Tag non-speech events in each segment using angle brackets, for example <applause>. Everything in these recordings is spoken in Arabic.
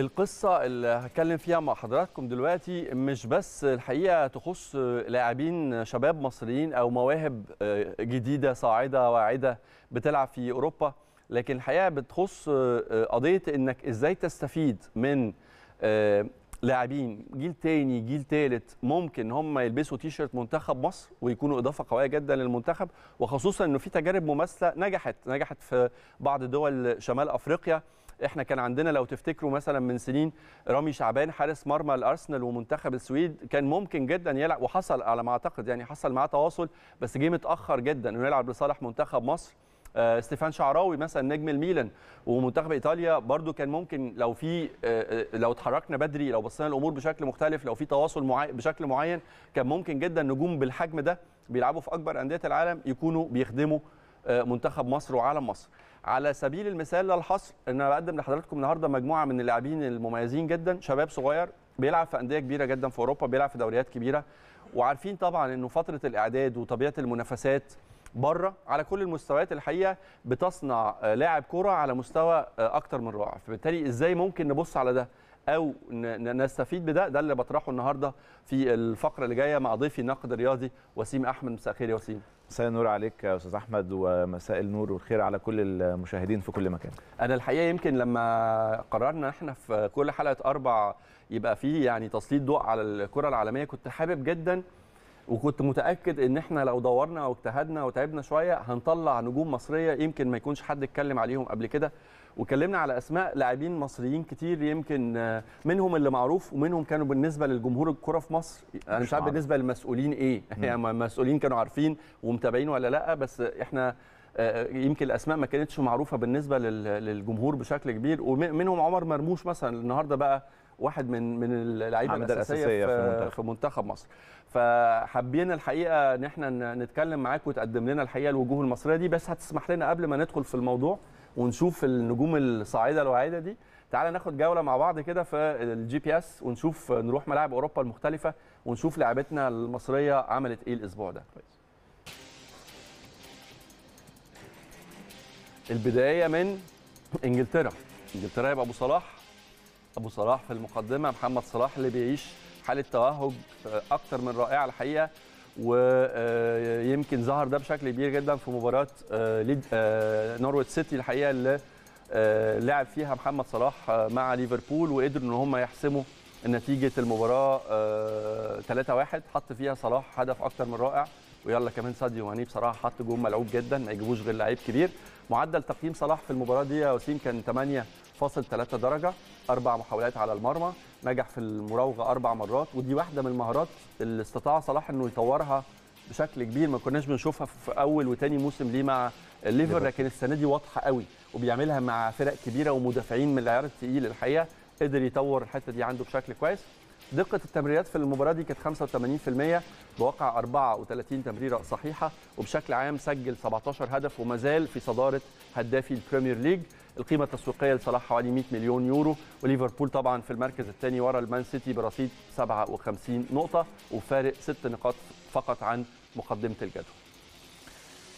القصة اللي هتكلم فيها مع حضراتكم دلوقتي مش بس الحقيقة تخص لاعبين شباب مصريين أو مواهب آه، جديدة صاعدة واعدة بتلعب في أوروبا لكن الحقيقة بتخص آه، آه، قضية إنك إزاي تستفيد من لاعبين جيل تاني جيل تالت ممكن هم يلبسوا تي شيرت منتخب مصر ويكونوا اضافه قويه جدا للمنتخب وخصوصا انه في تجارب مماثله نجحت نجحت في بعض دول شمال افريقيا احنا كان عندنا لو تفتكروا مثلا من سنين رامي شعبان حارس مرمى الارسنال ومنتخب السويد كان ممكن جدا يلعب وحصل على ما اعتقد يعني حصل معاه تواصل بس جه متاخر جدا انه يلعب لصالح منتخب مصر آه، ستيفان شعراوي مثلا نجم الميلان ومنتخب ايطاليا برده كان ممكن لو في آه، آه، لو اتحركنا بدري لو بصينا الامور بشكل مختلف لو في تواصل معي بشكل معين كان ممكن جدا نجوم بالحجم ده بيلعبوا في اكبر انديه العالم يكونوا بيخدموا منتخب مصر وعالم مصر على سبيل المثال لا الحصر ان انا بقدم لحضراتكم النهارده مجموعه من اللاعبين المميزين جدا شباب صغير بيلعب في انديه كبيره جدا في اوروبا بيلعب في دوريات كبيره وعارفين طبعا انه فتره الاعداد وطبيعه المنافسات بره على كل المستويات الحقيقه بتصنع لاعب كره على مستوى اكتر من رائع فبالتالي ازاي ممكن نبص على ده او نستفيد بده ده اللي بطرحه النهارده في الفقره اللي جايه مع ضيفي الناقد الرياضي وسيم احمد مساء الخير يا وسيم مساء النور عليك يا استاذ احمد ومساء النور والخير على كل المشاهدين في كل مكان انا الحقيقه يمكن لما قررنا احنا في كل حلقه اربع يبقى فيه يعني تسليط ضوء على الكره العالميه كنت حابب جدا وكنت متاكد ان احنا لو دورنا واجتهدنا وتعبنا شويه هنطلع نجوم مصريه يمكن ما يكونش حد اتكلم عليهم قبل كده واتكلمنا على اسماء لاعبين مصريين كتير يمكن آه، منهم اللي معروف ومنهم كانوا بالنسبه للجمهور الكره في مصر انا يعني مش عارف بالنسبه للمسؤولين ايه <laughs> يعني المسؤولين كانوا عارفين ومتابعين ولا لا بس احنا آه، آه، يمكن الاسماء ما كانتش معروفه بالنسبه للجمهور بشكل كبير ومنهم عمر مرموش مثلا النهارده بقى واحد من من اللعيبه الاساسيه في, في, في منتخب مصر فحابين الحقيقه ان احنا نتكلم معاك وتقدم لنا الحقيقه الوجوه المصريه دي بس هتسمح لنا قبل ما ندخل في الموضوع ونشوف النجوم الصاعده الواعده دي تعالى ناخد جوله مع بعض كده في الجي بي اس ونشوف نروح ملاعب اوروبا المختلفه ونشوف لعبتنا المصريه عملت ايه الاسبوع ده كويس البدايه من انجلترا انجلترا يبقى ابو صلاح ابو صلاح في المقدمه محمد صلاح اللي بيعيش حاله توهج آه، اكتر من رائعه الحقيقه ويمكن آه، ظهر ده بشكل كبير جدا في مباراه آه، نورويت سيتي الحقيقه اللي لعب فيها محمد صلاح مع ليفربول وقدروا ان هم يحسموا نتيجه المباراه 3-1 حط فيها صلاح هدف اكتر من رائع ويلا كمان ساديو ماني بصراحه حط جون ملعوب جدا ما يجيبوش غير لعيب كبير معدل تقييم صلاح في المباراه دي يا وسيم كان 8 فاصل 3 درجه اربع محاولات على المرمى نجح في المراوغه اربع مرات ودي واحده من المهارات اللي استطاع صلاح انه يطورها بشكل كبير ما كناش بنشوفها في اول وتاني موسم ليه مع الليفر لكن السنه دي واضحه قوي وبيعملها مع فرق كبيره ومدافعين من العيار الثقيل الحقيقه قدر يطور الحته دي عنده بشكل كويس دقه التمريرات في المباراه دي كانت 85% بواقع 34 تمريره صحيحه وبشكل عام سجل 17 هدف وما زال في صداره هدافي البريمير ليج القيمه التسويقيه لصلاح حوالي 100 مليون يورو وليفربول طبعا في المركز الثاني ورا المان سيتي برصيد 57 نقطه وفارق 6 نقاط فقط عن مقدمه الجدول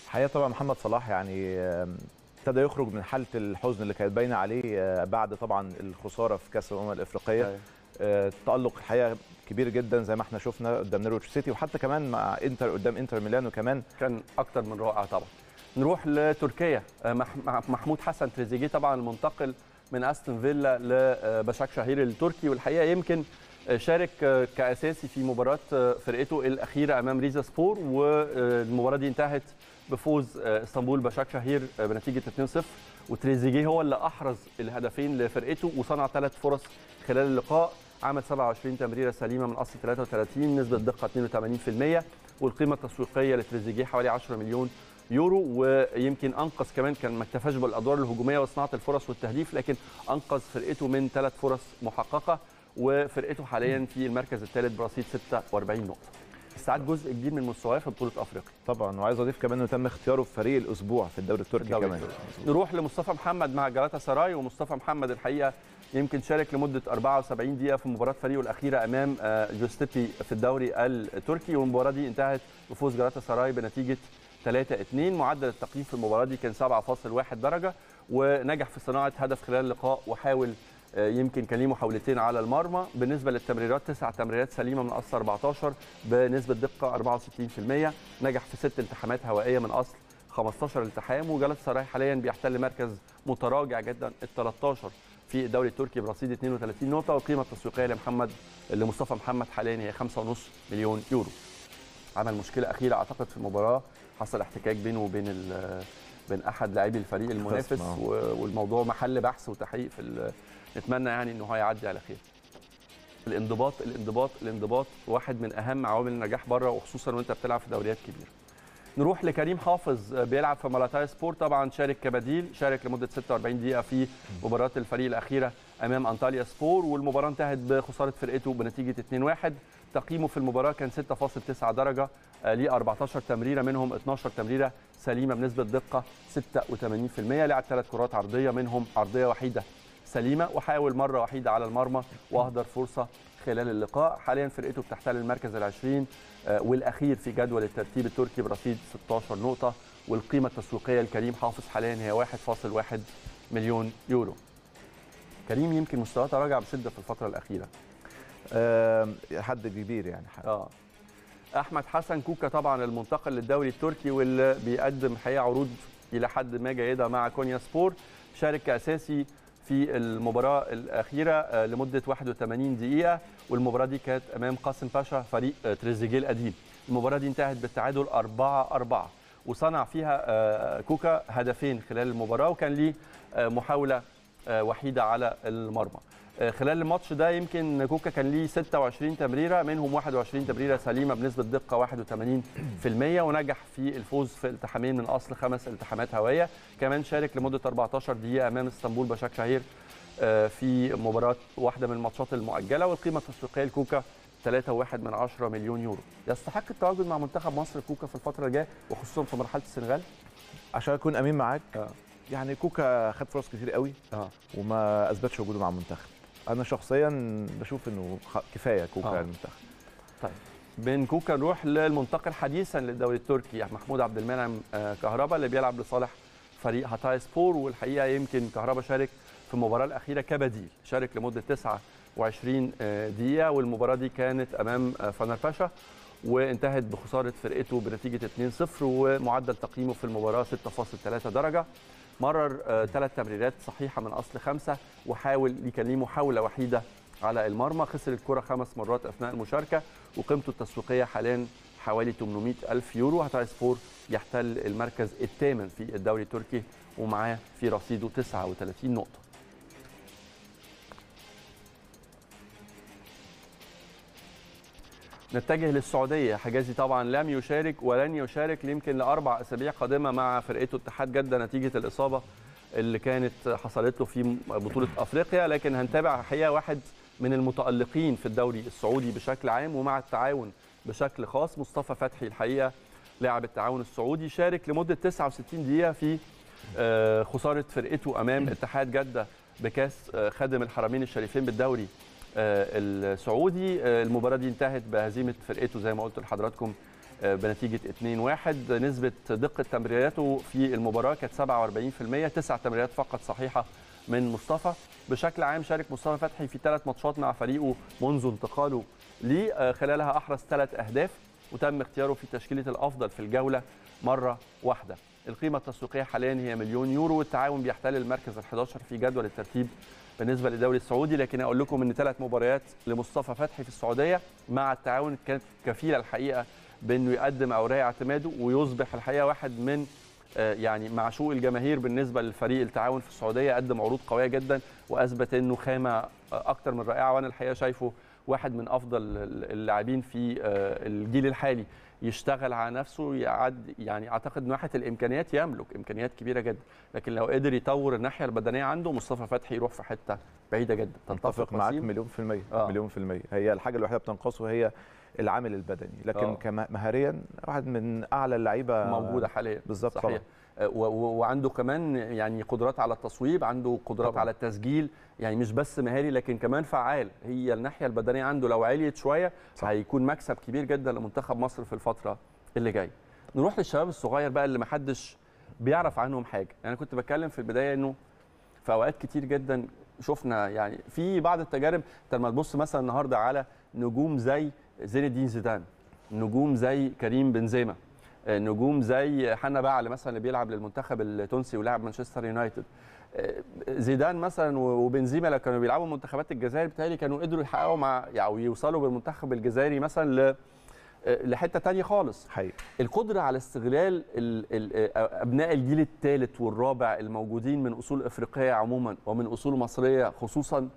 الحقيقه طبعا محمد صلاح يعني ابتدى يخرج من حاله الحزن اللي كانت باينه عليه آه، بعد طبعا الخساره في كاس الامم الافريقيه أيوة. تالق الحقيقه كبير جدا زي ما احنا شفنا قدام نيرويتش سيتي وحتى كمان مع انتر قدام انتر ميلانو كمان كان اكتر من رائع طبعا نروح لتركيا آه، محمود حسن تريزيجيه طبعا المنتقل من استون فيلا لبشاك آه، شهير التركي والحقيقه يمكن آه، شارك كاساسي في مباراه فرقته الاخيره امام ريزا سبور والمباراه دي انتهت بفوز اسطنبول بشاك شهير بنتيجه 2-0 وتريزيجيه هو اللي احرز الهدفين لفرقته وصنع ثلاث فرص خلال اللقاء عمل 27 تمريره سليمه من اصل 33 نسبه دقه 82% والقيمه التسويقيه لتريزيجيه حوالي 10 مليون يورو ويمكن انقذ كمان كان ما اكتفاش بالادوار الهجوميه وصناعه الفرص والتهديف لكن انقذ فرقته من ثلاث فرص محققه وفرقته حاليا في المركز الثالث برصيد 46 نقطه ساعات جزء كبير من مستواه في بطوله افريقيا طبعا وعايز اضيف كمان انه تم اختياره في فريق الاسبوع في الدوري التركي الدوري كمان نروح لمصطفى محمد مع جلاتا سراي ومصطفى محمد الحقيقه يمكن شارك لمده 74 دقيقه في مباراه فريقه الاخيره امام آه، جوستيبي في الدوري التركي والمباراه دي انتهت بفوز جلاتا سراي بنتيجه 3-2 معدل التقييم في المباراه دي كان 7.1 درجه ونجح في صناعه هدف خلال اللقاء وحاول آه، يمكن كان ليه محاولتين على المرمى بالنسبه للتمريرات تسع تمريرات سليمه من اصل 14 بنسبه دقه 64% نجح في ست التحامات هوائيه من اصل 15 التحام وجلال سراي حاليا بيحتل مركز متراجع جدا ال 13 في الدوري التركي برصيد 32 نقطه والقيمه التسويقيه لمحمد لمصطفى محمد حاليا هي 5.5 مليون يورو. عمل مشكله اخيره اعتقد في المباراه حصل احتكاك بينه وبين بين احد لاعبي الفريق المنافس والموضوع محل بحث وتحقيق في نتمنى يعني انه هيعدي على خير الانضباط الانضباط الانضباط واحد من اهم عوامل النجاح بره وخصوصا وانت بتلعب في دوريات كبيره نروح لكريم حافظ آه، بيلعب في مالاتاي سبورت طبعا شارك كبديل شارك لمده 46 دقيقه في مباراه الفريق الاخيره امام انطاليا سبور والمباراه انتهت بخساره فرقته بنتيجه 2-1 تقييمه في المباراه كان 6.9 درجه ليه آه، 14 تمريره منهم 12 تمريره سليمه بنسبه دقه 86% لعب ثلاث كرات عرضيه منهم عرضيه وحيده سليمه وحاول مره وحيده على المرمى واهدر فرصه خلال اللقاء حاليا فرقته بتحتل المركز ال20 آه، والاخير في جدول الترتيب التركي برصيد 16 نقطه والقيمه التسويقيه لكريم حافظ حاليا هي 1.1 مليون يورو كريم يمكن مستواه تراجع بشده في الفتره الاخيره آه، حد كبير يعني حد. اه احمد حسن كوكا طبعا المنتقل للدوري التركي واللي بيقدم حقيقه عروض الى حد ما جيده مع كونيا سبور شارك كاساسي في المباراه الاخيره آه، لمده 81 دقيقه والمباراه دي كانت امام قاسم باشا فريق آه، تريزيجيه القديم المباراه دي انتهت بالتعادل 4 4 وصنع فيها آه، كوكا هدفين خلال المباراه وكان ليه محاوله وحيده على المرمى آه، خلال الماتش ده يمكن كوكا كان ليه 26 تمريره منهم 21 تمريره سليمه بنسبه دقه 81% ونجح في الفوز في التحامين من اصل خمس التحامات هوائيه كمان شارك لمده 14 دقيقه امام اسطنبول بشاك شهير آه، في مباراه واحده من الماتشات المؤجله والقيمه التسويقيه لكوكا 3.1 من 10 مليون يورو يستحق التواجد مع منتخب مصر كوكا في الفتره الجايه وخصوصا في مرحله السنغال عشان اكون امين معاك آه. يعني كوكا خد فرص كتير قوي آه. وما اثبتش وجوده مع المنتخب انا شخصيا بشوف انه كفايه كوكا آه. المنتخب طيب من كوكا نروح للمنتقل حديثا للدوري التركي يعني محمود عبد المنعم آه، كهربا اللي بيلعب لصالح فريق هاتاي سبور والحقيقه يمكن كهربا شارك في المباراه الاخيره كبديل شارك لمده 29 آه، دقيقه والمباراه دي كانت امام آه، فنرفشه باشا وانتهت بخساره فرقته بنتيجه 2-0 ومعدل تقييمه في المباراه 6.3 درجه مرر آه، ثلاث تمريرات صحيحه من اصل خمسه وحاول يكلمه حاوله وحيده على المرمى خسر الكره خمس مرات اثناء المشاركه وقيمته التسويقيه حاليا حوالي 800 ألف يورو هتايسبور يحتل المركز الثامن في الدوري التركي ومعاه في رصيده 39 نقطه نتجه للسعوديه حجازي طبعا لم يشارك ولن يشارك يمكن لاربع اسابيع قادمه مع فرقته اتحاد جده نتيجه الاصابه اللي كانت حصلت له في بطوله افريقيا لكن هنتابع الحقيقه واحد من المتالقين في الدوري السعودي بشكل عام ومع التعاون بشكل خاص مصطفى فتحي الحقيقه لاعب التعاون السعودي شارك لمده 69 دقيقه في آه، خساره فرقته امام اتحاد جده بكاس آه، خادم الحرمين الشريفين بالدوري آه، السعودي آه، المباراه دي انتهت بهزيمه فرقته زي ما قلت لحضراتكم آه، بنتيجه 2-1 نسبه دقه تمريراته في المباراه كانت 47% تسع تمريرات فقط صحيحه من مصطفى بشكل عام شارك مصطفى فتحي في ثلاث ماتشات مع فريقه منذ انتقاله ليه خلالها احرز ثلاث اهداف وتم اختياره في تشكيله الافضل في الجوله مره واحده القيمه التسويقيه حاليا هي مليون يورو والتعاون بيحتل المركز ال11 في جدول الترتيب بالنسبه للدوري السعودي لكن اقول لكم ان ثلاث مباريات لمصطفى فتحي في السعوديه مع التعاون كانت كفيله الحقيقه بانه يقدم اوراق اعتماده ويصبح الحقيقه واحد من آه، يعني معشوق الجماهير بالنسبه للفريق التعاون في السعوديه قدم عروض قويه جدا واثبت انه خامه آه، اكتر من رائعه وانا الحقيقه شايفه واحد من افضل اللاعبين في آه، الجيل الحالي يشتغل على نفسه يعد يعني اعتقد من ناحيه الامكانيات يملك امكانيات كبيره جدا لكن لو قدر يطور الناحيه البدنيه عنده مصطفى فتحي يروح في حته بعيده جدا تتفق معاك مليون في الميه آه. مليون في الميه هي الحاجه الوحيده بتنقصه هي العامل البدني لكن آه. كمهاريا واحد من اعلى اللعيبه موجوده حاليا بالظبط صحيح طبعا. وعنده كمان يعني قدرات على التصويب عنده قدرات طبعا. على التسجيل يعني مش بس مهاري لكن كمان فعال هي الناحيه البدنيه عنده لو عليت شويه صح. هيكون مكسب كبير جدا لمنتخب مصر في الفتره اللي جايه نروح للشباب الصغير بقى اللي محدش بيعرف عنهم حاجه يعني انا كنت بتكلم في البدايه انه في اوقات كتير جدا شفنا يعني في بعض التجارب انت لما تبص مثلا النهارده على نجوم زي زين الدين زيدان نجوم زي كريم بنزيما نجوم زي حنا بعل مثلا اللي بيلعب للمنتخب التونسي ولاعب مانشستر يونايتد آه، زيدان مثلا وبنزيما لو كانوا بيلعبوا منتخبات الجزائر بتهيألي كانوا قدروا يحققوا مع او يعني يوصلوا بالمنتخب الجزائري مثلا ل آه، لحته تانية خالص حقيقي. القدره على استغلال الـ الـ آه، ابناء الجيل الثالث والرابع الموجودين من اصول افريقيه عموما ومن اصول مصريه خصوصا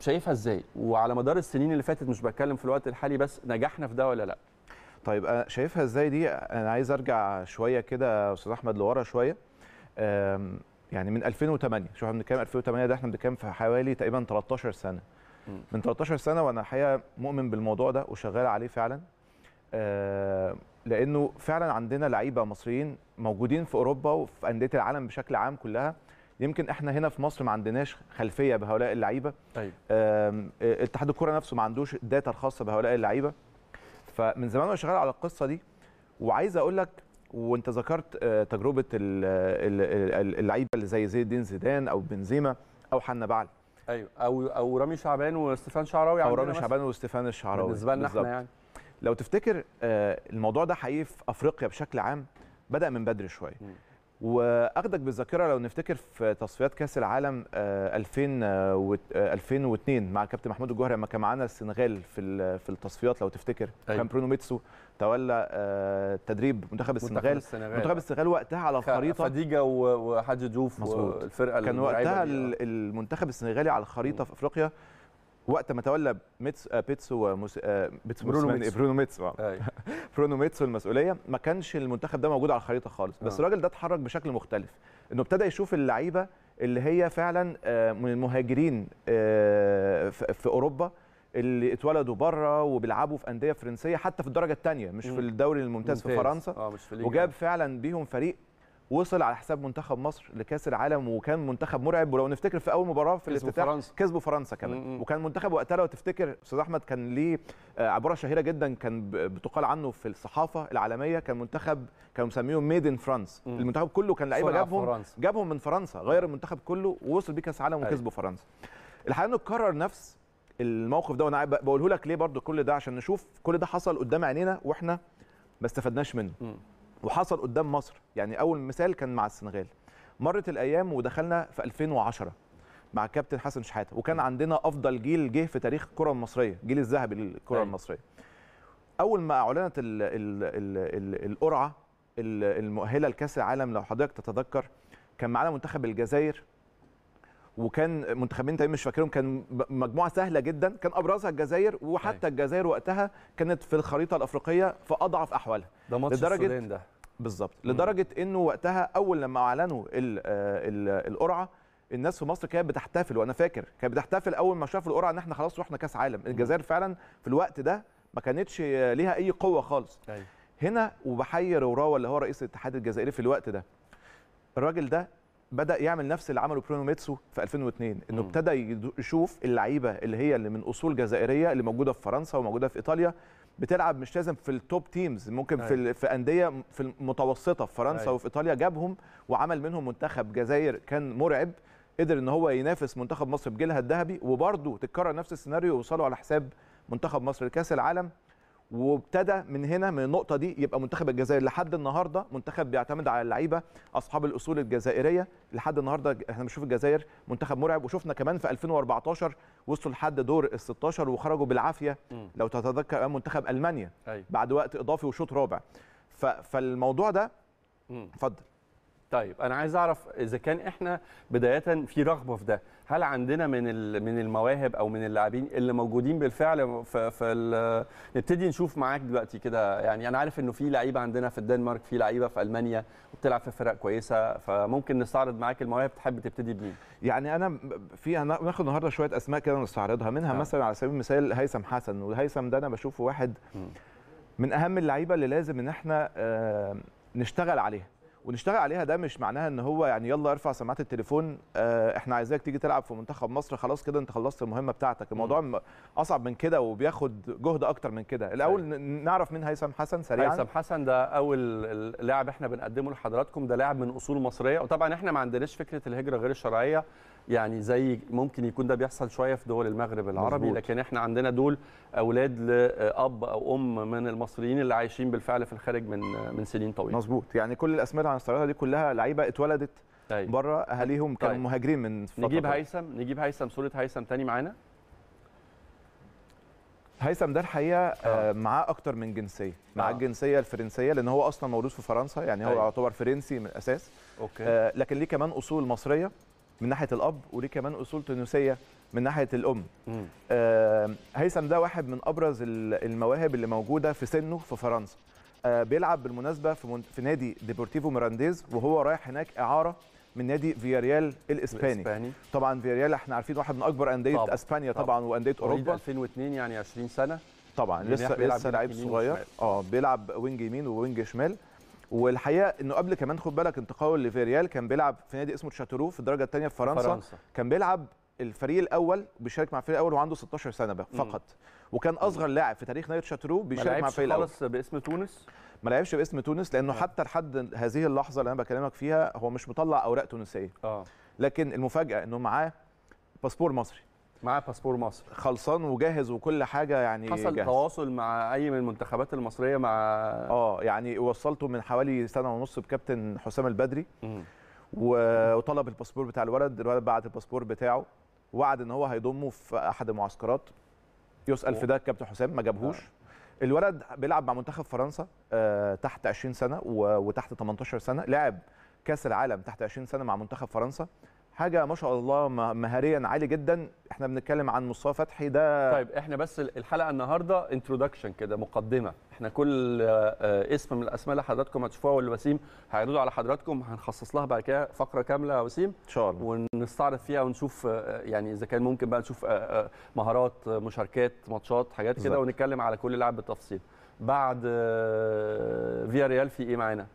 شايفها ازاي وعلى مدار السنين اللي فاتت مش بتكلم في الوقت الحالي بس نجحنا في ده ولا لا طيب انا شايفها ازاي دي انا عايز ارجع شويه كده استاذ احمد لورا شويه يعني من 2008 شوف احنا بنتكلم 2008 ده احنا بنتكلم في حوالي تقريبا 13 سنه من 13 سنه وانا الحقيقه مؤمن بالموضوع ده وشغال عليه فعلا آه، لانه فعلا عندنا لعيبه مصريين موجودين في اوروبا وفي انديه العالم بشكل عام كلها يمكن احنا هنا في مصر ما عندناش خلفيه بهؤلاء اللعيبه طيب آه، اتحاد الكره نفسه ما عندوش الداتا الخاصه بهؤلاء اللعيبه فمن زمان وانا شغال على القصه دي وعايز اقول لك وانت ذكرت آه، تجربه اللعيبه اللي زي زيد الدين زيدان او بنزيما او حنا بعل ايوه او او رامي شعبان واستفان شعراوي او رامي شعبان واستفان الشعراوي بالنسبه لنا احنا يعني لو تفتكر آه، الموضوع ده حقيقي في افريقيا بشكل عام بدا من بدري شويه واخدك بالذاكره لو نفتكر في تصفيات كاس العالم 2000 آه، 2002 آه، آه، مع كابتن محمود الجوهري لما كان معانا السنغال في في التصفيات لو تفتكر أيوة. كان برونو ميتسو تولى تدريب منتخب السنغال منتخب السنغال وقتها على الخريطه فديجه وحاج جوف والفرقه كان وقتها المنتخب السنغالي على الخريطه في افريقيا وقت ما تولى ميتس آه، بيتسو موس... آه، بيتسو برونو إيه؟ ميتسو برونو ميتسو آه. أيوة. <laughs> برونو ميتسو المسؤوليه ما كانش المنتخب ده موجود على الخريطه خالص بس الراجل ده اتحرك بشكل مختلف انه ابتدى يشوف اللعيبه اللي هي فعلا من المهاجرين في اوروبا اللي اتولدوا بره وبيلعبوا في انديه فرنسيه حتى في الدرجه الثانيه مش في الدوري الممتاز في فرنسا آه مش في وجاب فعلا بيهم فريق وصل على حساب منتخب مصر لكاس العالم وكان منتخب مرعب ولو نفتكر في اول مباراه في الافتتاح كسبوا فرنسا كمان وكان منتخب وقتها لو تفتكر استاذ احمد كان ليه آه، عباره شهيره جدا كان بتقال عنه في الصحافه العالميه كان منتخب كانوا مسميهم ميد ان فرانس المنتخب كله كان لعيبه جابهم فرنسا. جابهم من فرنسا غير المنتخب كله ووصل بيه كاس العالم أيوة. وكسبوا فرنسا الحقيقه انه اتكرر نفس الموقف ده وانا بقوله لك ليه برضو كل ده عشان نشوف كل ده حصل قدام عينينا واحنا ما استفدناش منه م. وحصل قدام مصر يعني اول مثال كان مع السنغال مرت الايام ودخلنا في 2010 مع كابتن حسن شحاته وكان عندنا افضل جيل جه في تاريخ الكره المصريه جيل الذهبي للكره أيوه. المصريه اول ما اعلنت الـ الـ الـ القرعه المؤهله لكاس العالم لو حضرتك تتذكر كان معانا منتخب الجزائر وكان منتخبين تاني مش فاكرهم كان مجموعه سهله جدا كان ابرزها الجزائر وحتى أيوة. الجزائر وقتها كانت في الخريطه الافريقيه في اضعف احوالها ده ماتش لدرجه السودان ده بالظبط لدرجه انه وقتها اول لما اعلنوا آه، القرعه الناس في مصر كانت بتحتفل وانا فاكر كانت بتحتفل اول ما شافوا القرعه ان احنا خلاص رحنا كاس عالم الجزائر فعلا في الوقت ده ما كانتش ليها اي قوه خالص أي. أيوة. هنا وبحير وراوه اللي هو رئيس الاتحاد الجزائري في الوقت ده الراجل ده بدا يعمل نفس اللي عمله برونو ميتسو في 2002 انه ابتدى يشوف اللعيبه اللي هي اللي من اصول جزائريه اللي موجوده في فرنسا وموجوده في ايطاليا بتلعب مش لازم في التوب تيمز ممكن أي. في أيوة. في انديه في المتوسطه في فرنسا أي. أيوة. وفي ايطاليا جابهم وعمل منهم منتخب جزائر كان مرعب قدر ان هو ينافس منتخب مصر بجيلها الذهبي وبرضه تتكرر نفس السيناريو ويوصلوا على حساب منتخب مصر لكاس العالم وابتدى من هنا من النقطه دي يبقى منتخب الجزائر لحد النهارده منتخب بيعتمد على اللعيبه اصحاب الاصول الجزائريه لحد النهارده احنا بنشوف الجزائر منتخب مرعب وشفنا كمان في 2014 وصلوا لحد دور ال 16 وخرجوا بالعافيه لو تتذكر منتخب المانيا أيوة. بعد وقت اضافي وشوط رابع فالموضوع ده اتفضل طيب انا عايز اعرف اذا كان احنا بدايه في رغبه في ده هل عندنا من من المواهب او من اللاعبين اللي موجودين بالفعل في, في نبتدي نشوف معاك دلوقتي كده يعني انا عارف انه في لعيبه عندنا في الدنمارك في لعيبه في المانيا وبتلعب في فرق كويسه فممكن نستعرض معاك المواهب تحب تبتدي بمين يعني انا في ناخد النهارده شويه اسماء كده نستعرضها منها آه. مثلا على سبيل المثال هيثم حسن وهيثم ده انا بشوفه واحد من اهم اللعيبه اللي لازم ان احنا آه، نشتغل عليها ونشتغل عليها ده مش معناها ان هو يعني يلا ارفع سماعات التليفون آه، احنا عايزاك تيجي تلعب في منتخب مصر خلاص كده انت خلصت المهمه بتاعتك الموضوع م. اصعب من كده وبياخد جهد اكتر من كده الاول أي. نعرف مين هيثم حسن سريعا هيثم حسن ده اول لاعب احنا بنقدمه لحضراتكم ده لاعب من اصول مصريه وطبعا احنا ما عندناش فكره الهجره غير الشرعيه يعني زي ممكن يكون ده بيحصل شويه في دول المغرب العربي مزبوط. لكن احنا عندنا دول اولاد لاب او ام من المصريين اللي عايشين بالفعل في الخارج من من سنين طويله مظبوط يعني كل الاسماء اللي هنستعرضها دي كلها لعيبه اتولدت طيب. بره اهاليهم كانوا طيب. مهاجرين من فترة نجيب هيثم نجيب هيثم صوره هيثم تاني معانا هيثم ده الحقيقه آه. آه. معاه اكتر من جنسيه معاه آه. الجنسيه الفرنسيه لان هو اصلا مولود في فرنسا يعني هو طيب. يعتبر فرنسي من الاساس أوكي. آه لكن ليه كمان اصول مصريه من ناحيه الاب وليه كمان اصول تونسيه من ناحيه الام آه هيثم ده واحد من ابرز المواهب اللي موجوده في سنه في فرنسا آه بيلعب بالمناسبه في, من... في نادي ديبورتيفو ميرانديز وهو رايح هناك اعاره من نادي فياريال الاسباني الإسباني. طبعا فياريال احنا عارفين واحد من اكبر انديه طبعا. اسبانيا طبعا, طبعا وانديه اوروبا 2002 يعني 20 سنه طبعا لسه لسه لعيب صغير اه بيلعب وينج يمين ووينج شمال والحقيقه انه قبل كمان خد بالك انتقاله لفيريال كان بيلعب في نادي اسمه تشاتورو في الدرجه الثانيه في فرنسا. فرنسا كان بيلعب الفريق الاول بيشارك مع الفريق الاول وعنده 16 سنه فقط وكان اصغر لاعب في تاريخ نادي تشاتورو بيشارك مع الفريق الاول خالص باسم تونس ما لعبش باسم تونس لانه آه. حتى لحد هذه اللحظه اللي انا بكلمك فيها هو مش مطلع اوراق تونسيه اه لكن المفاجاه انه معاه باسبور مصري معاه باسبور مصر خلصان وجاهز وكل حاجه يعني حصل جاهز. تواصل مع اي من المنتخبات المصريه مع اه يعني وصلته من حوالي سنه ونص بكابتن حسام البدري م. وطلب الباسبور بتاع الولد الولد بعت الباسبور بتاعه وعد ان هو هيضمه في احد المعسكرات يسال في ده الكابتن حسام ما جابهوش آه. الولد بيلعب مع منتخب فرنسا آه تحت 20 سنه وتحت 18 سنه لعب كاس العالم تحت 20 سنه مع منتخب فرنسا حاجه ما شاء الله مهاريا عالي جدا احنا بنتكلم عن مصطفى فتحي ده طيب احنا بس الحلقه النهارده انتروداكشن كده مقدمه احنا كل آه، آه، اسم من الاسماء اللي حضراتكم هتشوفوها والوسيم هيعرضوا على حضراتكم هنخصص لها بعد كده فقره كامله يا وسيم ان شاء الله ونستعرض فيها ونشوف آه، يعني اذا كان ممكن بقى نشوف مهارات مشاركات ماتشات حاجات كده ونتكلم على كل لاعب بالتفصيل بعد فيا ريال في ايه معانا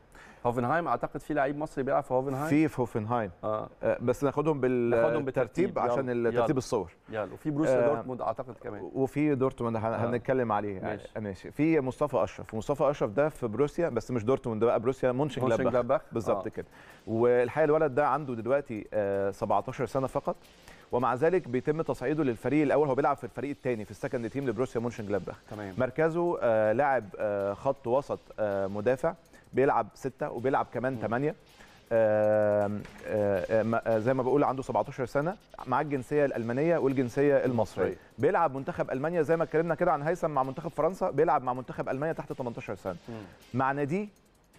هوفنهايم اعتقد في لعيب مصري بيلعب في هوفنهايم في في هوفنهايم آه. آه، بس ناخدهم بالترتيب عشان ترتيب الصور يلا وفي بروسيا آه دورتموند اعتقد كمان وفي دورتموند آه. هنتكلم آه. عليه ماشي. ماشي في مصطفى اشرف مصطفى اشرف ده في بروسيا بس مش دورتموند بقى بروسيا مونشن جلاباخ بالظبط آه. كده والحقيقه الولد ده عنده دلوقتي آه 17 سنه فقط ومع ذلك بيتم تصعيده للفريق الاول هو بيلعب في الفريق الثاني في السكند تيم لبروسيا مونشن تمام مركزه آه لاعب آه خط وسط آه مدافع بيلعب ستة وبيلعب كمان ثمانية آآ زي ما بقول عنده 17 سنه مع الجنسيه الالمانيه والجنسيه المصريه بيلعب منتخب المانيا زي ما اتكلمنا كده عن هيثم مع منتخب فرنسا بيلعب مع منتخب المانيا تحت 18 سنه مع دي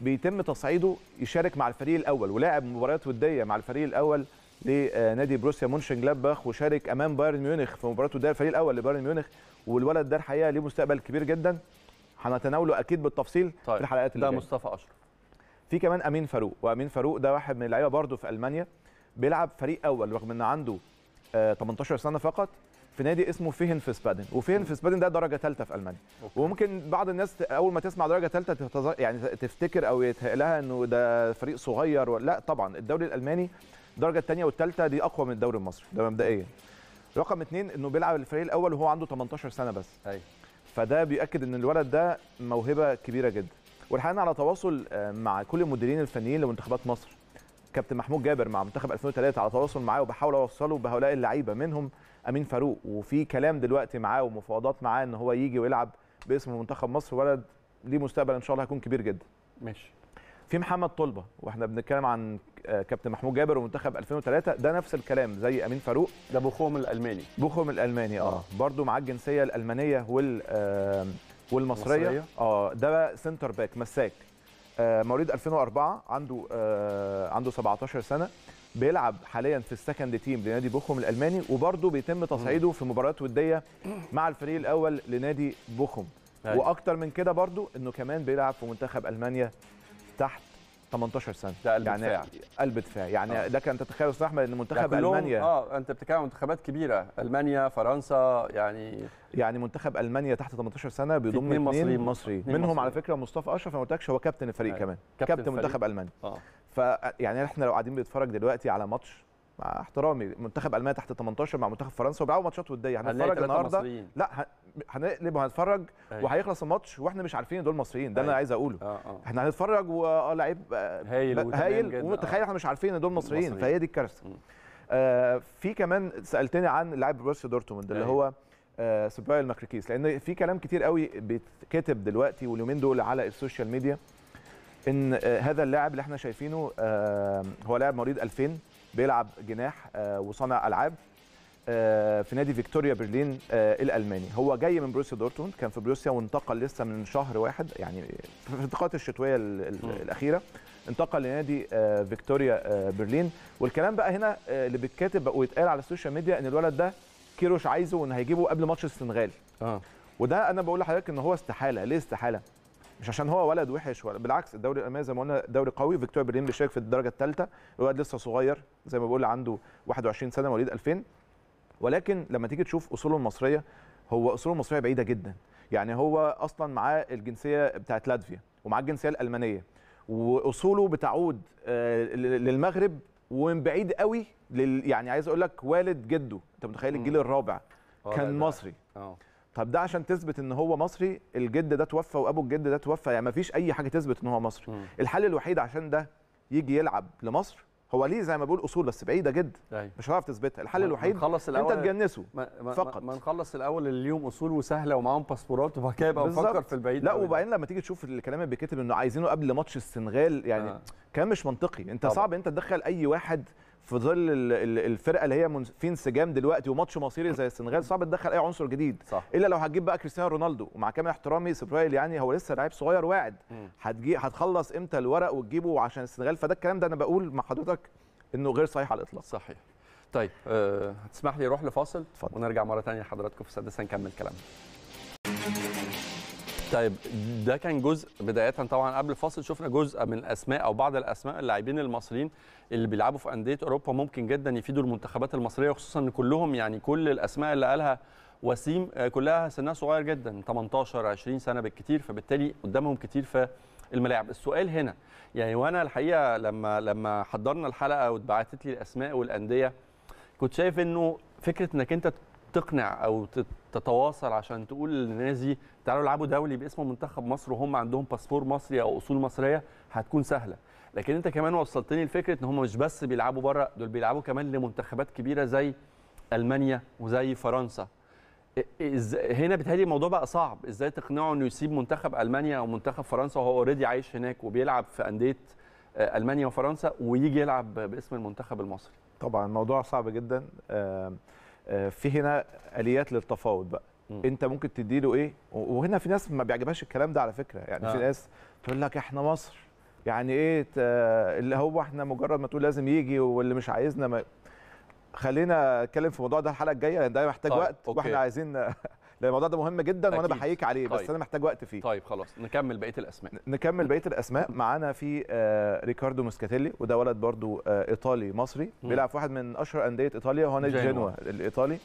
بيتم تصعيده يشارك مع الفريق الاول ولاعب مباريات وديه مع الفريق الاول لنادي بروسيا مونشن جلادباخ وشارك امام بايرن ميونخ في مباراه وديه الفريق الاول لبايرن ميونخ والولد ده الحقيقه ليه مستقبل كبير جدا هنتناوله اكيد بالتفصيل طيب. في الحلقات اللي ده جاي. مصطفى اشرف في كمان امين فاروق وامين فاروق ده واحد من اللعيبه برده في المانيا بيلعب فريق اول رغم ان عنده 18 آه، سنه فقط في نادي اسمه فيهن في سبادن وفيهن في سبادن ده درجه ثالثه في المانيا أوكي. وممكن بعض الناس اول ما تسمع درجه ثالثه تهتز... يعني تفتكر او يتهيأ لها انه ده فريق صغير ولا لا طبعا الدوري الالماني الدرجه الثانيه والثالثه دي اقوى من الدوري المصري ده مبدئيا رقم اثنين انه بيلعب الفريق الاول وهو عنده 18 سنه بس أي. أيوه. فده بيؤكد ان الولد ده موهبه كبيره جدا والحقيقه على تواصل آه، مع كل المديرين الفنيين لمنتخبات مصر كابتن محمود جابر مع منتخب 2003 على تواصل معاه وبحاول اوصله بهؤلاء اللعيبه منهم امين فاروق وفي كلام دلوقتي معاه ومفاوضات معاه ان هو يجي ويلعب باسم منتخب مصر ولد ليه مستقبل ان شاء الله هيكون كبير جدا ماشي في محمد طلبه واحنا بنتكلم عن آه، كابتن محمود جابر ومنتخب 2003 ده نفس الكلام زي امين فاروق ده بوخوم الالماني بوخوم الالماني اه, آه. برده معاه الجنسيه الالمانيه وال آه والمصريه المصرية. اه ده سنتر باك مساك آه مواليد 2004 عنده آه عنده 17 سنه بيلعب حاليا في السكند تيم لنادي بوخم الالماني وبرده بيتم تصعيده في مباريات وديه مع الفريق الاول لنادي بوخم واكتر من كده برده انه كمان بيلعب في منتخب المانيا تحت 18 سنه ده قلب يعني دفاع قلب دفاع يعني آه. كان ان تتخيل استاذ احمد ان منتخب المانيا اه انت بتتكلم منتخبات كبيره المانيا فرنسا يعني يعني منتخب المانيا تحت 18 سنه بيضم اثنين مصريين مصري منهم مصري. على فكره مصطفى اشرف ما قلتلكش هو كابتن الفريق آه. كمان كابتن, كابتن منتخب المانيا اه فيعني احنا لو قاعدين بنتفرج دلوقتي على ماتش مع احترامي منتخب المانيا تحت 18 مع منتخب فرنسا وبيلعبوا ماتشات وديه هنتفرج النهارده لا هنقلب وهنتفرج أيوه. وهيخلص الماتش واحنا مش عارفين دول مصريين ده اللي انا أيوه. عايز اقوله آه آه. احنا هنتفرج واه لعيب هايل هايل وتخيل احنا مش عارفين ان دول مصريين فهي دي الكارثه آه في كمان سالتني عن لاعب بروسيا دورتموند اللي أيوه. هو آه سبايل ماكريكيس لان في كلام كتير قوي بيتكتب دلوقتي واليومين دول على السوشيال ميديا ان آه هذا اللاعب اللي احنا شايفينه آه هو لاعب مواليد 2000 بيلعب جناح آه، وصانع العاب آه، في نادي فيكتوريا برلين آه، الالماني هو جاي من بروسيا دورتموند كان في بروسيا وانتقل لسه من شهر واحد يعني في الانتقالات الشتويه الاخيره انتقل لنادي فيكتوريا برلين والكلام بقى هنا اللي بيتكاتب ويتقال على السوشيال ميديا ان الولد ده كيروش عايزه وان هيجيبه قبل ماتش السنغال اه وده انا بقول لحضرتك ان هو استحاله ليه استحاله مش عشان هو ولد وحش ولا بالعكس الدوري الالماني زي ما قلنا دوري قوي فيكتور برلين بيشارك في الدرجه الثالثه الولد لسه صغير زي ما بقول عنده 21 سنه مواليد 2000 ولكن لما تيجي تشوف اصوله المصريه هو اصوله المصريه بعيده جدا يعني هو اصلا معاه الجنسيه بتاعت لاتفيا ومعاه الجنسيه الالمانيه واصوله بتعود آه، للمغرب ومن بعيد قوي لل يعني عايز اقول لك والد جده انت متخيل الجيل الرابع كان مصري آه. طب ده عشان تثبت ان هو مصري الجد ده توفى وابو الجد ده توفى يعني ما فيش اي حاجه تثبت ان هو مصري م. الحل الوحيد عشان ده يجي يلعب لمصر هو ليه زي ما بقول اصول بس بعيده جدا أيوه. مش هتعرف تثبتها الحل الوحيد انت تجنسه ما فقط ما نخلص الاول اللي ليهم اصول وسهله ومعاهم باسبورات وبعد كده يبقى في البعيد لا وبعدين لما تيجي تشوف الكلام اللي بيتكتب انه عايزينه قبل ماتش السنغال يعني آه. كلام مش منطقي انت طبعا. صعب انت تدخل اي واحد في ظل الفرقه اللي هي في انسجام دلوقتي وماتش مصيري زي السنغال صعب تدخل اي عنصر جديد صح. الا لو هتجيب بقى كريستيانو رونالدو ومع كامل احترامي سبرايل يعني هو لسه لعيب صغير واعد هتجي هتخلص امتى الورق وتجيبه عشان السنغال فده الكلام ده انا بقول مع حضرتك انه غير صحيح على الاطلاق صحيح طيب أه هتسمح لي اروح لفاصل ونرجع مره ثانيه لحضراتكم في السادسه نكمل كلامنا طيب ده كان جزء بدايه طبعا قبل الفاصل شفنا جزء من الاسماء او بعض الاسماء اللاعبين المصريين اللي بيلعبوا في انديه اوروبا ممكن جدا يفيدوا المنتخبات المصريه وخصوصا ان كلهم يعني كل الاسماء اللي قالها وسيم آه، كلها سنها صغير جدا 18 20 سنه بالكثير فبالتالي قدامهم كتير في الملاعب السؤال هنا يعني وانا الحقيقه لما لما حضرنا الحلقه واتبعتت لي الاسماء والانديه كنت شايف انه فكره انك انت تقنع او تتواصل عشان تقول للناس دي تعالوا العبوا دولي باسم منتخب مصر وهم عندهم باسبور مصري او اصول مصريه هتكون سهله لكن انت كمان وصلتني لفكره ان هم مش بس بيلعبوا بره دول بيلعبوا كمان لمنتخبات كبيره زي المانيا وزي فرنسا هنا بتهيألي الموضوع بقى صعب ازاي تقنعه انه يسيب منتخب المانيا او منتخب فرنسا وهو اوريدي عايش هناك وبيلعب في انديه آه، المانيا وفرنسا ويجي يلعب باسم المنتخب المصري طبعا الموضوع صعب جدا آه، آه، في هنا اليات للتفاوض بقى م. انت ممكن تدي له ايه وهنا في ناس ما بيعجبهاش الكلام ده على فكره يعني آه. في ناس تقول لك احنا مصر يعني ايه اللي هو احنا مجرد ما تقول لازم يجي واللي مش عايزنا ما خلينا نتكلم في الموضوع ده الحلقه الجايه لان ده محتاج طيب. وقت أوكي. واحنا عايزين <laughs> لان الموضوع ده مهم جدا أكيد. وانا بحييك عليه طيب. بس انا محتاج وقت فيه طيب خلاص نكمل بقيه الاسماء نكمل بقيه الاسماء معانا في آه، ريكاردو موسكاتيلي وده ولد برضو آه، ايطالي مصري بيلعب في واحد من اشهر انديه ايطاليا هو نادي جنوا الايطالي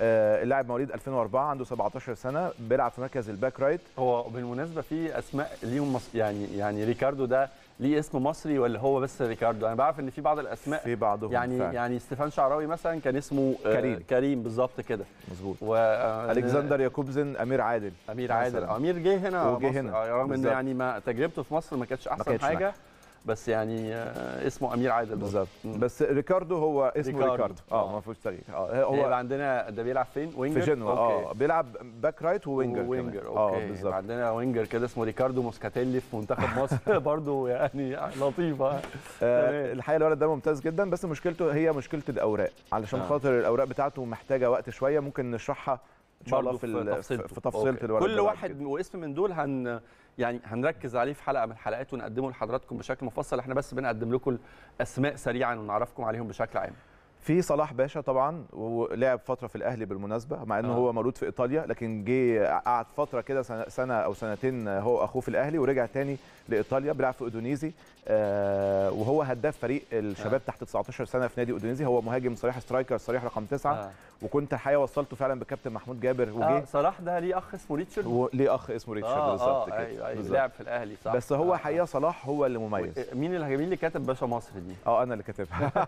آه، اللاعب مواليد 2004 عنده 17 سنه بيلعب في مركز الباك رايت هو بالمناسبه في اسماء ليهم يعني يعني ريكاردو ده ليه اسم مصري ولا هو بس ريكاردو انا بعرف ان في بعض الاسماء في بعضهم يعني فعلا. يعني ستيفان شعراوي مثلا كان اسمه آه، كريم كريم بالظبط كده مظبوط والكسندر آه، ياكوبزن امير عادل امير عادل امير جه هنا وجه هنا آه، رغم ان يعني ما تجربته في مصر ما كانتش احسن حاجه مكتش. بس يعني آه، اسمه امير عادل بالظبط بس ريكاردو هو اسمه ريكاردو, ريكاردو. اه, آه. ما فيهوش تغيير اه هو إيه عندنا ده بيلعب فين وينجر في جنوة. اه بيلعب باك رايت ووينجر وينجر آه، اوكي بالظبط عندنا وينجر كده اسمه ريكاردو موسكاتيلي في منتخب مصر <laughs> برضه يعني لطيفه آه الحقيقه الولد ده ممتاز جدا بس مشكلته هي مشكله الاوراق علشان آه. خاطر الاوراق بتاعته محتاجه وقت شويه ممكن نشرحها ان شاء الله في, تفصيله الولد كل واحد واسم من دول هن يعني هنركز عليه في حلقه من الحلقات ونقدمه لحضراتكم بشكل مفصل احنا بس بنقدم لكم الاسماء سريعا ونعرفكم عليهم بشكل عام في صلاح باشا طبعا ولعب فتره في الاهلي بالمناسبه مع انه آه. هو مولود في ايطاليا لكن جه قعد فتره كده سنه او سنتين هو اخوه في الاهلي ورجع تاني لايطاليا بيلعب في اودونيزي آه، وهو هداف فريق الشباب آه. تحت 19 سنه في نادي اودونيزي هو مهاجم صريح سترايكر صريح رقم تسعه آه. وكنت الحقيقه وصلته فعلا بكابتن محمود جابر وجه آه صلاح ده ليه اخ اسمه ريتشارد و... ليه اخ اسمه ريتشارد آه بالظبط آه كده أيوة, أيوه، لعب في الاهلي صح بس هو آه، حقيقه صلاح هو اللي مميز مين اللي مين اللي كاتب باشا مصر دي؟ اه انا اللي كاتبها <laughs>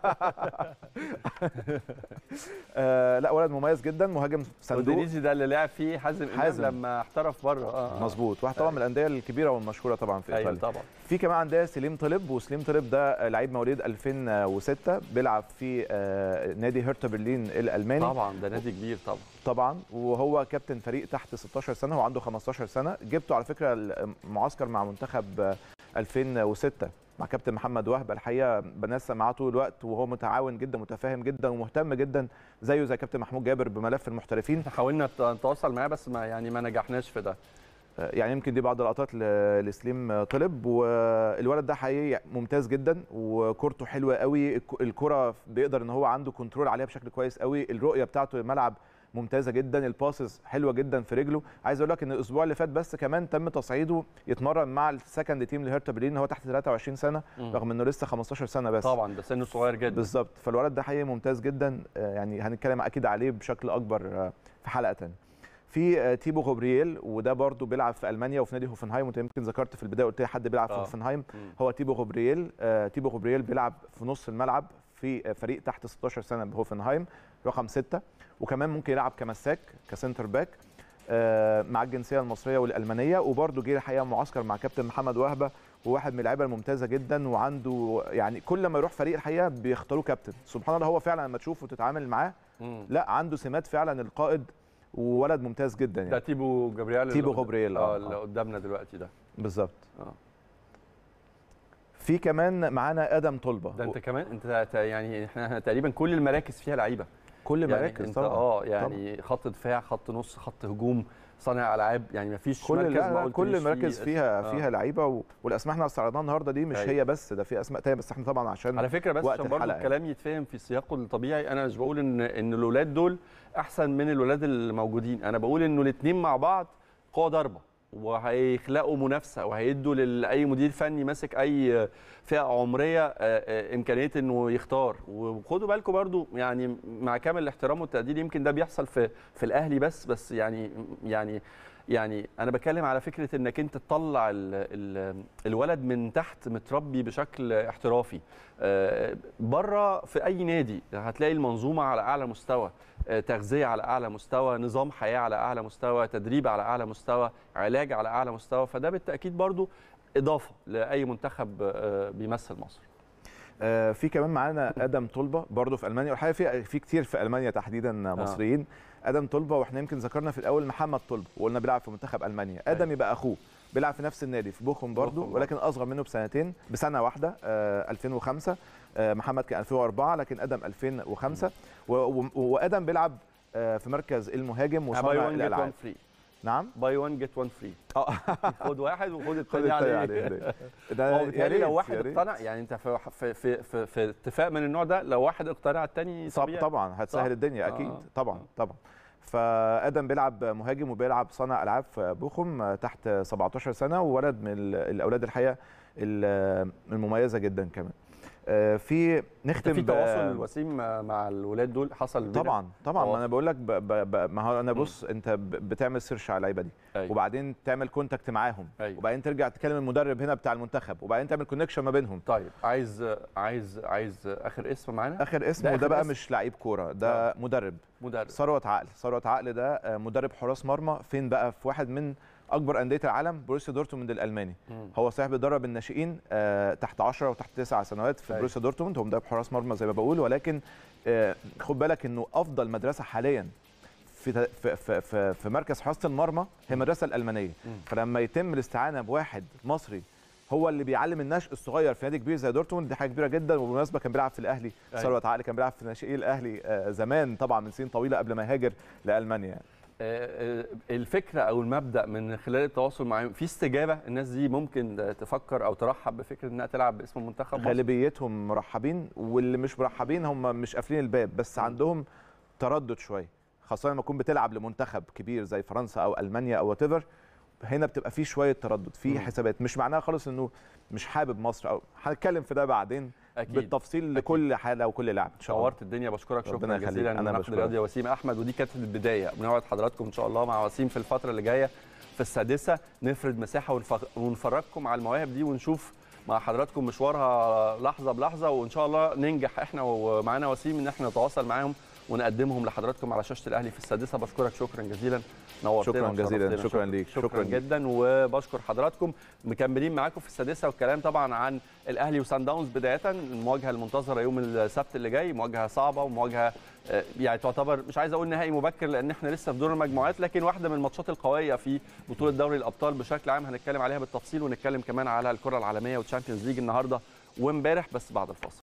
آه لا ولد مميز جدا مهاجم صندوق اودينيزي ده اللي لعب فيه حازم حازم لما احترف بره اه مظبوط واحد طبعا من الانديه الكبيره والمشهوره طبعا في ايطاليا أيوه. طبعا في كمان عندنا سليم طلب وسليم طلب ده لعيب مواليد 2006 بيلعب في آه، نادي هرتا برلين الالماني طبعا ده نادي كبير طبعا طبعا وهو كابتن فريق تحت 16 سنه هو عنده 15 سنه جبته على فكره المعسكر مع منتخب 2006 آه، مع كابتن محمد وهبه الحقيقه بنسى معاه طول الوقت وهو متعاون جدا متفاهم جدا ومهتم جدا زيه زي كابتن محمود جابر بملف المحترفين حاولنا نتواصل معاه بس ما يعني ما نجحناش في ده يعني يمكن دي بعض اللقطات لسليم طلب والولد ده حقيقي ممتاز جدا وكورته حلوه قوي الكره بيقدر ان هو عنده كنترول عليها بشكل كويس قوي الرؤيه بتاعته الملعب ممتازه جدا الباسز حلوه جدا في رجله عايز اقول لك ان الاسبوع اللي فات بس كمان تم تصعيده يتمرن مع السكند تيم لهيرتا برلين هو تحت 23 سنه مم. رغم انه لسه 15 سنه بس طبعا ده سنه صغير جدا بالظبط فالولد ده حقيقي ممتاز جدا آه، يعني هنتكلم اكيد عليه بشكل اكبر آه، في حلقه ثانيه في آه، تيبو غوبرييل وده برضو بيلعب في المانيا وفي نادي هوفنهايم وانت يمكن ذكرت في البدايه قلت لي حد بيلعب في آه. هوفنهايم هو تيبو غوبرييل آه، تيبو غوبرييل بيلعب في نص الملعب في فريق تحت 16 سنه بهوفنهايم رقم 6 وكمان ممكن يلعب كمساك كسنتر باك مع الجنسيه المصريه والالمانيه وبرده جه الحقيقه معسكر مع كابتن محمد وهبه وواحد من اللعيبه الممتازه جدا وعنده يعني كل ما يروح فريق الحقيقه بيختاروه كابتن سبحان الله هو فعلا لما تشوفه وتتعامل معاه لا عنده سمات فعلا القائد وولد ممتاز جدا يعني ده تيبو جبريال تيبو غبريال آه،, اه اللي قدامنا دلوقتي ده بالظبط اه في كمان معانا ادم طلبه ده انت و... كمان انت يعني احنا تقريبا كل المراكز فيها لعيبه كل يعني طبعا اه يعني طبعا. خط دفاع خط نص خط هجوم صانع العاب يعني مفيش كل مركز ما كل المراكز فيها آه. فيها لعيبه والاسماء احنا استعرضناها النهارده دي مش أيوة. هي بس ده في اسماء تانية بس احنا طبعا عشان على فكره بس عشان برضه يعني. الكلام يتفهم في سياقه الطبيعي انا مش بقول ان ان الاولاد دول احسن من الولاد الموجودين انا بقول انه الاثنين مع بعض قوه ضربه وهيخلقوا منافسه وهيدوا لاي مدير فني ماسك اي فئه عمريه آه، آه، امكانيه انه يختار وخدوا بالكم برضو يعني مع كامل الاحترام والتقدير يمكن ده بيحصل في في الاهلي بس بس يعني يعني يعني انا بتكلم على فكره انك انت تطلع الولد من تحت متربي بشكل احترافي آه، بره في اي نادي هتلاقي المنظومه على اعلى مستوى آه، تغذيه على اعلى مستوى نظام حياه على اعلى مستوى تدريب على اعلى مستوى علاج على اعلى مستوى فده بالتاكيد برضو اضافه لاي منتخب آه، بيمثل مصر آه، في كمان معانا ادم طلبه برضه في المانيا والحقيقه في في كتير في المانيا تحديدا آه. مصريين آه. ادم طلبه واحنا يمكن ذكرنا في الاول محمد طلبه وقلنا بيلعب في منتخب المانيا أيوه. ادم يبقى اخوه بيلعب في نفس النادي في بوخم برضه ولكن اصغر منه بسنتين بسنه واحده 2005 آه، محمد كان 2004 لكن ادم 2005 وادم بيلعب في مركز المهاجم وصانع الالعاب نعم باي 1 جيت 1 فري خد واحد وخد الثاني عليه <laughs> ده هو بيتهيألي لو واحد اقتنع يعني انت في في في, في, في اتفاق من النوع ده لو واحد اقتنع الثاني طب طبعا هتسهل الدنيا آه. اكيد آه. طبعا طبعا فادم بيلعب مهاجم وبيلعب صانع العاب في بوخم آه، تحت 17 سنه وولد من الاولاد الحقيقه المميزه جدا كمان آه، في نختم في تواصل وسيم مع الولاد دول حصل طبعا طبعا ما انا بقول لك ما هو انا بص م. انت بتعمل سيرش على اللعيبه دي أيوه. وبعدين تعمل كونتاكت معاهم أيوه. وبعدين ترجع تكلم المدرب هنا بتاع المنتخب وبعدين تعمل كونكشن ما بينهم طيب عايز عايز عايز اخر اسم معانا اخر اسم وده بقى اسم. مش لعيب كوره ده آه. مدرب مدرب ثروت عقل ثروت عقل ده آه، مدرب حراس مرمى فين بقى في واحد من اكبر انديه العالم بروسيا دورتموند الالماني مم. هو صحيح بيدرب الناشئين آه تحت 10 وتحت 9 سنوات في طيب. بروسيا دورتموند هو مدرب حراس مرمى زي ما بقول ولكن آه خد بالك انه افضل مدرسه حاليا في في في, في مركز حراسه المرمى هي المدرسه الالمانيه مم. فلما يتم الاستعانه بواحد مصري هو اللي بيعلم الناشئ الصغير في نادي كبير زي دورتموند دي حاجه كبيره جدا وبالمناسبه كان بيلعب في الاهلي أيوة. ثروت عقلي كان بيلعب في ناشئي الاهلي آه زمان طبعا من سنين طويله قبل ما يهاجر لالمانيا يعني. آه، آه، الفكره او المبدا من خلال التواصل معاهم في استجابه الناس دي ممكن تفكر او ترحب بفكره انها تلعب باسم منتخب غالبيتهم مرحبين واللي مش مرحبين هم مش قافلين الباب بس عندهم تردد شويه خاصه لما تكون بتلعب لمنتخب كبير زي فرنسا او المانيا او وات هنا بتبقى في شويه تردد في حسابات مش معناها خالص انه مش حابب مصر او هنتكلم في ده بعدين أكيد. بالتفصيل أكيد. لكل حاله وكل لاعب ان شاء الله نورت الدنيا بشكرك شكرا جزيلا انا نقد الرياضي وسيم احمد ودي كانت البدايه بنوعد حضراتكم ان شاء الله مع وسيم في الفتره اللي جايه في السادسه نفرد مساحه ونفرجكم على المواهب دي ونشوف مع حضراتكم مشوارها لحظه بلحظه وان شاء الله ننجح احنا ومعانا وسيم ان احنا نتواصل معاهم ونقدمهم لحضراتكم على شاشه الاهلي في السادسه بشكرك شكرا جزيلا نورتنا شكرا جزيلا شكرا, شكرا ليك شكرا, شكرا جدا وبشكر حضراتكم مكملين معاكم في السادسه والكلام طبعا عن الاهلي وسان داونز بدايه المواجهه المنتظره يوم السبت اللي جاي مواجهه صعبه ومواجهه آه، يعني تعتبر مش عايز اقول نهائي مبكر لان احنا لسه في دور المجموعات لكن واحده من الماتشات القويه في بطوله دوري الابطال بشكل عام هنتكلم عليها بالتفصيل ونتكلم كمان على الكره العالميه والتشامبيونز ليج النهارده وامبارح بس بعد الفاصل